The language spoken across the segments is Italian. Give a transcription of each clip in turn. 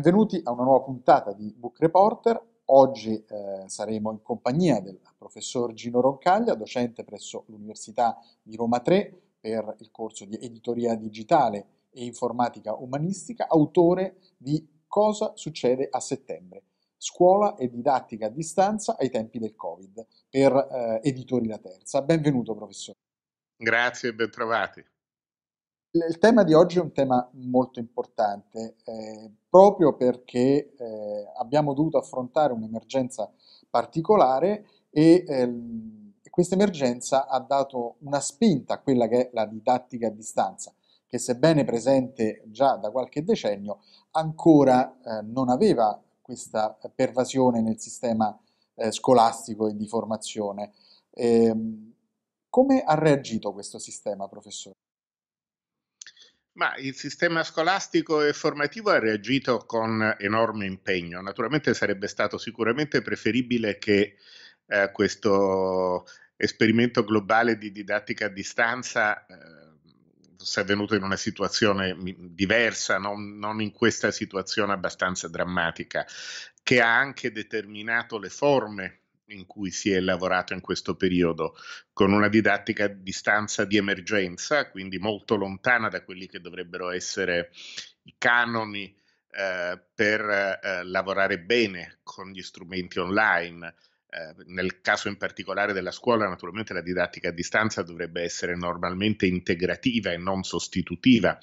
Benvenuti a una nuova puntata di Book Reporter. Oggi eh, saremo in compagnia del professor Gino Roncaglia, docente presso l'Università di Roma 3 per il corso di editoria digitale e informatica umanistica, autore di Cosa succede a settembre? Scuola e didattica a distanza ai tempi del Covid per eh, Editori La Terza. Benvenuto professore. Grazie e bentrovati il tema di oggi è un tema molto importante, eh, proprio perché eh, abbiamo dovuto affrontare un'emergenza particolare e ehm, questa emergenza ha dato una spinta a quella che è la didattica a distanza, che sebbene presente già da qualche decennio, ancora eh, non aveva questa pervasione nel sistema eh, scolastico e di formazione. Ehm, come ha reagito questo sistema, professore? Ma il sistema scolastico e formativo ha reagito con enorme impegno. Naturalmente sarebbe stato sicuramente preferibile che eh, questo esperimento globale di didattica a distanza eh, fosse avvenuto in una situazione diversa, non, non in questa situazione abbastanza drammatica, che ha anche determinato le forme in cui si è lavorato in questo periodo, con una didattica a distanza di emergenza, quindi molto lontana da quelli che dovrebbero essere i canoni eh, per eh, lavorare bene con gli strumenti online eh, nel caso in particolare della scuola, naturalmente la didattica a distanza dovrebbe essere normalmente integrativa e non sostitutiva.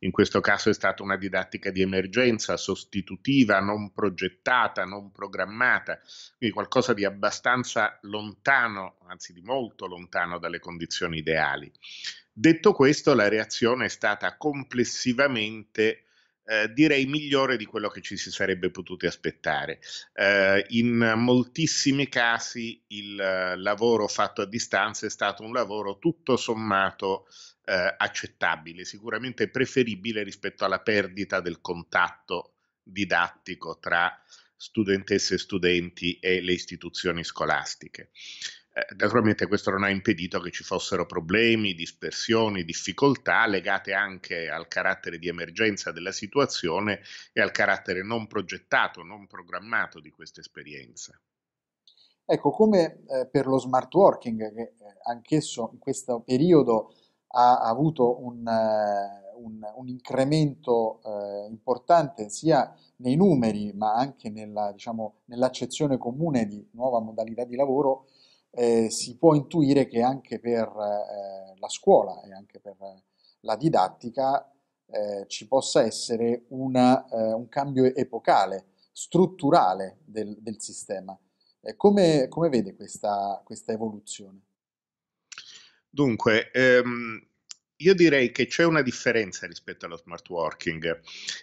In questo caso è stata una didattica di emergenza, sostitutiva, non progettata, non programmata, quindi qualcosa di abbastanza lontano, anzi di molto lontano dalle condizioni ideali. Detto questo, la reazione è stata complessivamente eh, direi migliore di quello che ci si sarebbe potuti aspettare. Eh, in moltissimi casi il lavoro fatto a distanza è stato un lavoro tutto sommato eh, accettabile, sicuramente preferibile rispetto alla perdita del contatto didattico tra studentesse e studenti e le istituzioni scolastiche naturalmente eh, questo non ha impedito che ci fossero problemi, dispersioni, difficoltà legate anche al carattere di emergenza della situazione e al carattere non progettato, non programmato di questa esperienza. Ecco, come eh, per lo smart working, che eh, anch'esso in questo periodo ha, ha avuto un, uh, un, un incremento uh, importante sia nei numeri ma anche nella, diciamo, nell'accezione comune di nuova modalità di lavoro, eh, si può intuire che anche per eh, la scuola e anche per la didattica eh, ci possa essere una, eh, un cambio epocale, strutturale del, del sistema. Eh, come, come, vede questa, questa evoluzione? Dunque, ehm, io direi che c'è una differenza rispetto allo smart working,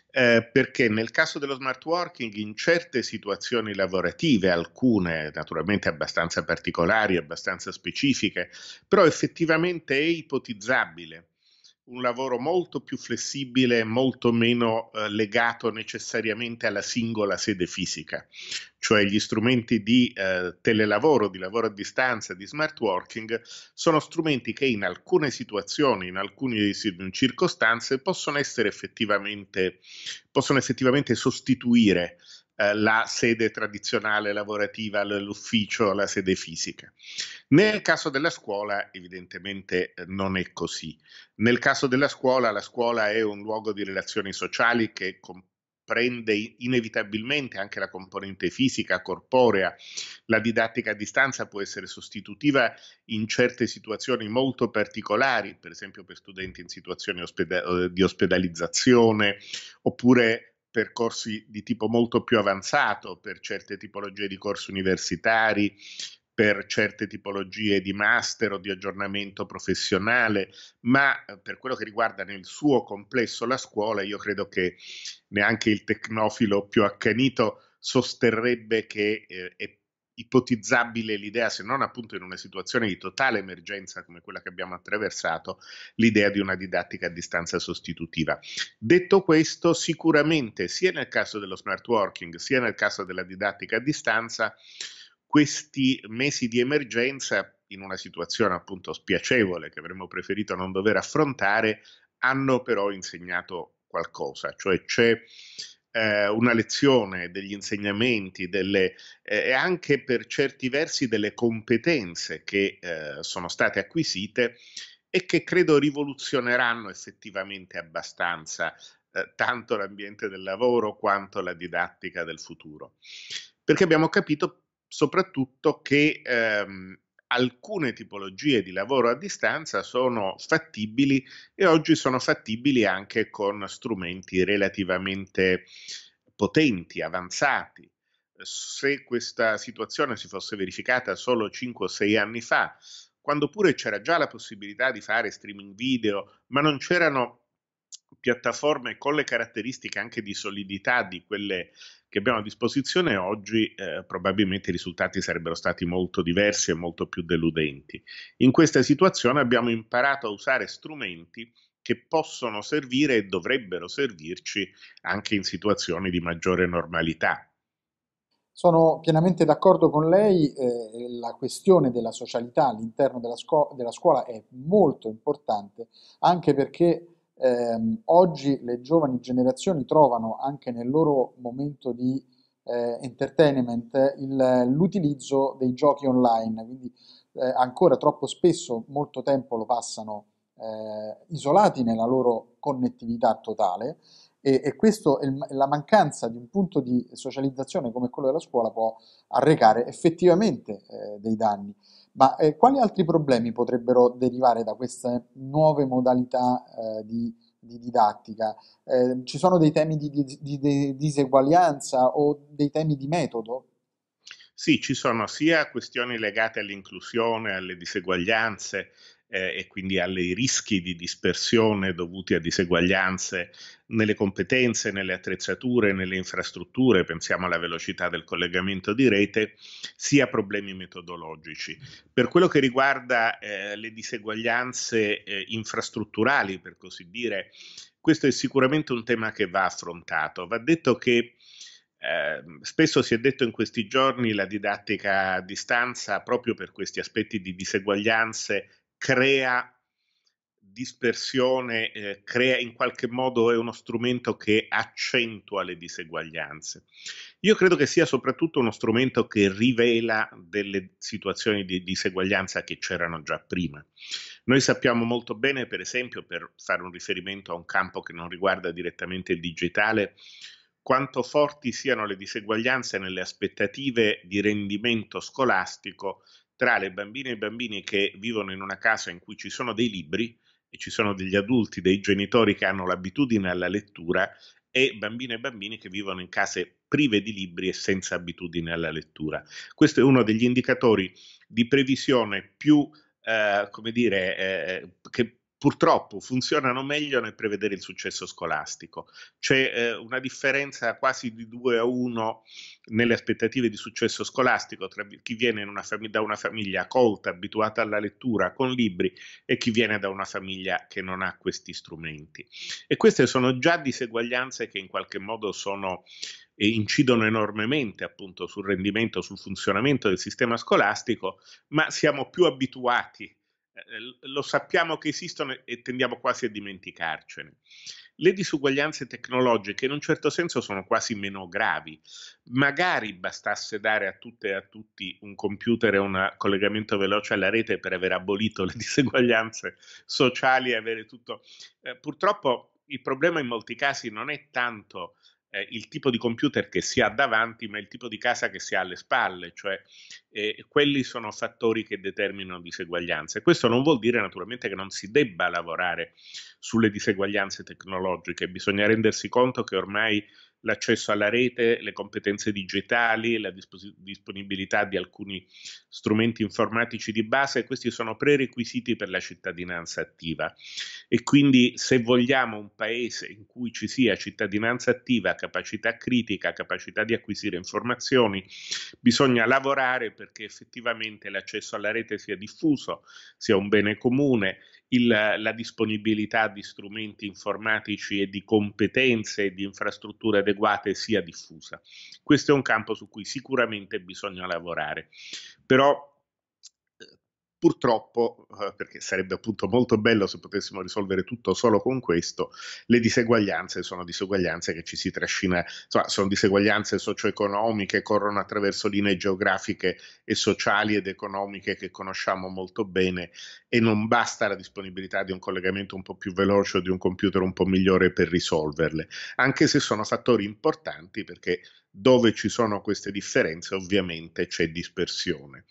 eh, perché nel caso dello smart working in certe situazioni lavorative, alcune naturalmente abbastanza particolari, abbastanza specifiche, però effettivamente è ipotizzabile un lavoro molto più flessibile e molto meno eh, legato necessariamente alla singola sede fisica, cioè gli strumenti di eh, telelavoro, di lavoro a distanza, di smart working, sono strumenti che in alcune situazioni, in alcune circostanze possono, effettivamente, possono effettivamente sostituire eh, la sede tradizionale lavorativa, l'ufficio, la sede fisica. Nel caso della scuola evidentemente eh, non è così. Nel caso della scuola, la scuola è un luogo di relazioni sociali che comprende inevitabilmente anche la componente fisica, corporea. La didattica a distanza può essere sostitutiva in certe situazioni molto particolari, per esempio per studenti in situazioni ospeda- eh, di ospedalizzazione oppure percorsi di tipo molto più avanzato per certe tipologie di corsi universitari, per certe tipologie di master o di aggiornamento professionale, ma eh, per quello che riguarda nel suo complesso la scuola, io credo che neanche il tecnofilo più accanito sosterrebbe che eh, è ipotizzabile l'idea, se non appunto in una situazione di totale emergenza come quella che abbiamo attraversato, l'idea di una didattica a distanza sostitutiva. Detto questo, sicuramente sia nel caso dello smart working sia nel caso della didattica a distanza, questi mesi di emergenza, in una situazione appunto spiacevole che avremmo preferito non dover affrontare, hanno però insegnato qualcosa, cioè c'è eh, una lezione, degli insegnamenti delle, eh, e anche per certi versi delle competenze che eh, sono state acquisite e che credo rivoluzioneranno effettivamente abbastanza eh, tanto l'ambiente del lavoro quanto la didattica del futuro. Perché abbiamo capito soprattutto che ehm, alcune tipologie di lavoro a distanza sono fattibili e oggi sono fattibili anche con strumenti relativamente potenti, avanzati. Se questa situazione si fosse verificata solo 5 o 6 anni fa, quando pure c'era già la possibilità di fare streaming video, ma non c'erano piattaforme con le caratteristiche anche di solidità di quelle che abbiamo a disposizione oggi, eh, probabilmente i risultati sarebbero stati molto diversi e molto più deludenti. In questa situazione abbiamo imparato a usare strumenti che possono servire e dovrebbero servirci anche in situazioni di maggiore normalità. Sono pienamente d'accordo con lei, eh, la questione della socialità all'interno della, scu- della, scuola è molto importante anche perché eh, oggi le giovani generazioni trovano anche nel loro momento di eh, entertainment il, l'utilizzo dei giochi online, quindi eh, ancora troppo spesso molto tempo lo passano eh, isolati nella loro connettività totale e, e questo il, la mancanza di un punto di socializzazione come quello della scuola può arrecare effettivamente eh, dei danni. Ma eh, quali altri problemi potrebbero derivare da queste nuove modalità eh, di, di, didattica? Eh, ci sono dei temi di, di, di, diseguaglianza o dei temi di metodo? Sì, ci sono sia questioni legate all'inclusione, alle diseguaglianze eh, e quindi ai rischi di dispersione dovuti a diseguaglianze nelle competenze, nelle attrezzature, nelle infrastrutture, pensiamo alla velocità del collegamento di rete, sia problemi metodologici. Per quello che riguarda eh, le diseguaglianze eh, infrastrutturali, per così dire, questo è sicuramente un tema che va affrontato. Va detto che Ehm, spesso si è detto in questi giorni la didattica a distanza, proprio per questi aspetti di diseguaglianze, crea dispersione, eh, crea in qualche modo è uno strumento che accentua le diseguaglianze. Io credo che sia soprattutto uno strumento che rivela delle situazioni di diseguaglianza che c'erano già prima. Noi sappiamo molto bene, per esempio, per fare un riferimento a un campo che non riguarda direttamente il digitale, quanto forti siano le diseguaglianze nelle aspettative di rendimento scolastico tra le bambine e i bambini che vivono in una casa in cui ci sono dei libri e ci sono degli adulti, dei genitori che hanno l'abitudine alla lettura e bambine e bambini che vivono in case prive di libri e senza abitudine alla lettura. Questo è uno degli indicatori di previsione più, eh, come dire, eh, che purtroppo funzionano meglio nel prevedere il successo scolastico. C'è eh, una differenza quasi di 2 a 1 nelle aspettative di successo scolastico tra chi viene una fam- da una famiglia colta, abituata alla lettura, con libri, e chi viene da una famiglia che non ha questi strumenti. E queste sono già diseguaglianze che in qualche modo sono e eh, incidono enormemente appunto sul rendimento, sul funzionamento del sistema scolastico, ma siamo più abituati eh, lo sappiamo che esistono e tendiamo quasi a dimenticarcene. Le disuguaglianze tecnologiche in un certo senso sono quasi meno gravi. Magari bastasse dare a tutte e a tutti un computer e un collegamento veloce alla rete per aver abolito le diseguaglianze sociali e avere tutto. Eh, purtroppo il problema in molti casi non è tanto eh, il tipo di computer che si ha davanti, ma il tipo di casa che si ha alle spalle, cioè eh, quelli sono fattori che determinano diseguaglianze. Questo non vuol dire naturalmente che non si debba lavorare sulle diseguaglianze tecnologiche, bisogna rendersi conto che ormai l'accesso alla rete, le competenze digitali, la dispos- disponibilità di alcuni strumenti informatici di base, questi sono prerequisiti per la cittadinanza attiva. E quindi se vogliamo un paese in cui ci sia cittadinanza attiva, capacità critica, capacità di acquisire informazioni, bisogna lavorare perché effettivamente l'accesso alla rete sia diffuso, sia un bene comune il, la disponibilità di strumenti informatici e di competenze e di infrastrutture adeguate sia diffusa. Questo è un campo su cui sicuramente bisogna lavorare, però Purtroppo, eh, perché sarebbe appunto molto bello se potessimo risolvere tutto solo con questo, le diseguaglianze sono diseguaglianze che ci si trascina, insomma, sono diseguaglianze socio-economiche, corrono attraverso linee geografiche e sociali ed economiche che conosciamo molto bene e non basta la disponibilità di un collegamento un po' più veloce o di un computer un po' migliore per risolverle, anche se sono fattori importanti perché dove ci sono queste differenze ovviamente c'è dispersione.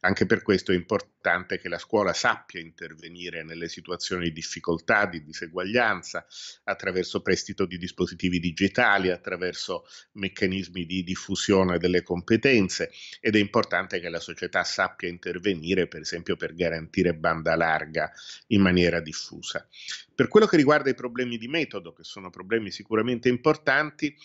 Anche per questo è importante che la scuola sappia intervenire nelle situazioni di difficoltà, di diseguaglianza, attraverso prestito di dispositivi digitali, attraverso meccanismi di diffusione delle competenze ed è importante che la società sappia intervenire per esempio per garantire banda larga in maniera diffusa. Per quello che riguarda i problemi di metodo, che sono problemi sicuramente importanti,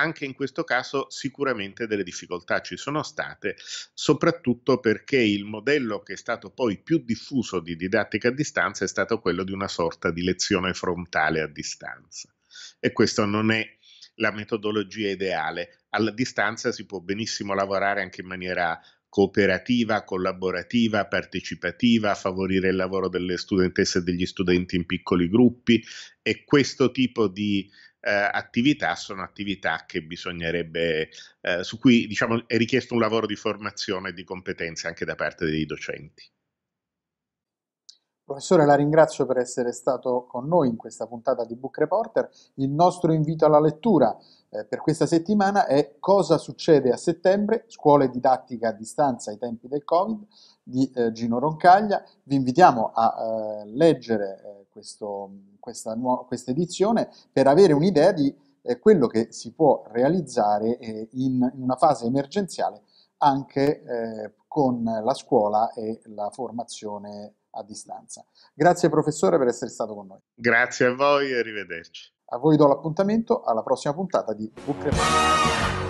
anche in questo caso sicuramente delle difficoltà ci sono state, soprattutto perché il modello che è stato poi più diffuso di didattica a distanza è stato quello di una sorta di lezione frontale a distanza. E questa non è la metodologia ideale. Alla distanza si può benissimo lavorare anche in maniera cooperativa, collaborativa, partecipativa, favorire il lavoro delle studentesse e degli studenti in piccoli gruppi e questo tipo di eh, attività sono attività che bisognerebbe, eh, su cui diciamo, è richiesto un lavoro di formazione e di competenze anche da parte dei docenti. Professore, la ringrazio per essere stato con noi in questa puntata di Book Reporter. Il nostro invito alla lettura eh, per questa settimana è Cosa succede a settembre, scuole didattiche a distanza ai tempi del Covid, di eh, Gino Roncaglia. Vi invitiamo a eh, leggere eh, questo, questa, questa, edizione per avere un'idea di eh, quello che si può realizzare eh, in, in, una fase emergenziale anche eh, con la scuola e la formazione a distanza. Grazie professore per essere stato con noi. Grazie a voi e arrivederci. A voi do l'appuntamento alla prossima puntata di Book Report.